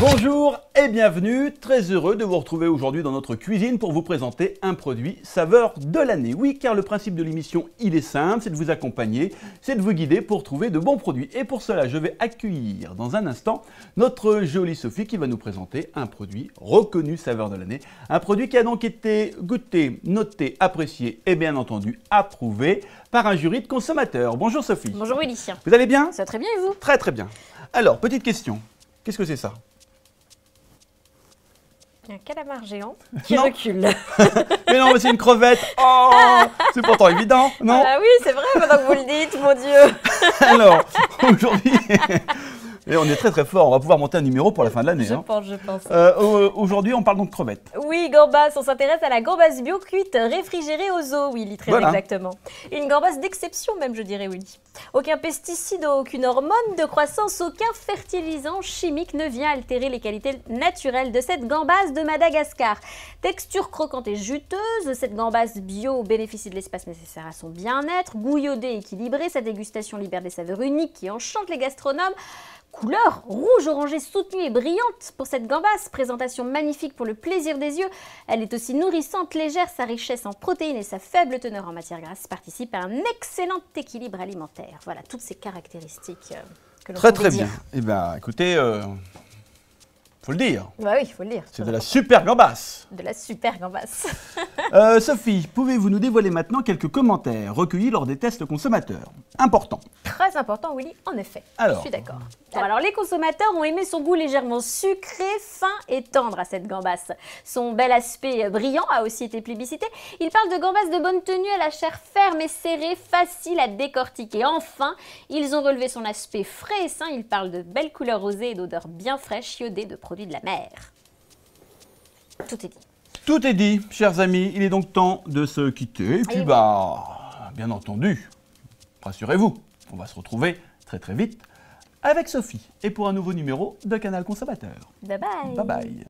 Bonjour et bienvenue, très heureux de vous retrouver aujourd'hui dans notre cuisine pour vous présenter un produit saveur de l'année. Oui, car le principe de l'émission, il est simple, c'est de vous accompagner, c'est de vous guider pour trouver de bons produits. Et pour cela, je vais accueillir dans un instant notre jolie Sophie qui va nous présenter un produit reconnu saveur de l'année. Un produit qui a donc été goûté, noté, apprécié et bien entendu approuvé par un jury de consommateurs. Bonjour Sophie. Bonjour Willy. Vous allez bien Ça très bien et vous Très très bien. Alors, petite question, qu'est-ce que c'est ça il y a un calamar géant qui recule. mais non, mais c'est une crevette. Oh, c'est pourtant évident, non Ah oui, c'est vrai, maintenant que vous le dites, mon Dieu. Alors, aujourd'hui, et on est très très fort, on va pouvoir monter un numéro pour la fin de l'année. Je hein. pense, je pense. Euh, aujourd'hui, on parle donc de crevettes. Oui, gambas, on s'intéresse à la gambasse bio cuite réfrigérée aux eaux, Willy, très exactement. Une gambasse d'exception même, je dirais, Willy. Aucun pesticide, aucune hormone de croissance, aucun fertilisant chimique ne vient altérer les qualités naturelles de cette gambasse de Madagascar. Texture croquante et juteuse, cette gambasse bio bénéficie de l'espace nécessaire à son bien-être, et équilibrée, sa dégustation libère des saveurs uniques qui enchantent les gastronomes couleur rouge orangée soutenue et brillante pour cette gambasse, présentation magnifique pour le plaisir des yeux. Elle est aussi nourrissante, légère, sa richesse en protéines et sa faible teneur en matière grasse participent à un excellent équilibre alimentaire. Voilà toutes ces caractéristiques euh, que l'on Très très bien. Eh bien écoutez, euh, dire. Bah oui, il faut le dire. C'est de la super gambasse. De la super gambasse. Euh, Sophie, pouvez-vous nous dévoiler maintenant quelques commentaires recueillis lors des tests consommateurs Important. Très important, Willy, en effet. Alors. Je suis d'accord. Alors, les consommateurs ont aimé son goût légèrement sucré, fin et tendre à cette gambasse. Son bel aspect brillant a aussi été plébiscité. Il parle de gambasse de bonne tenue à la chair ferme et serrée, facile à décortiquer. Enfin, ils ont relevé son aspect frais et sain. Il parle de belles couleurs rosées et d'odeurs bien fraîches, iodées de produits de la mer. Tout est dit. Tout est dit, chers amis. Il est donc temps de se quitter. Et puis, bah, bien entendu, rassurez-vous, on va se retrouver très très vite avec Sophie et pour un nouveau numéro de Canal Conservateur. Bye bye. Bye bye.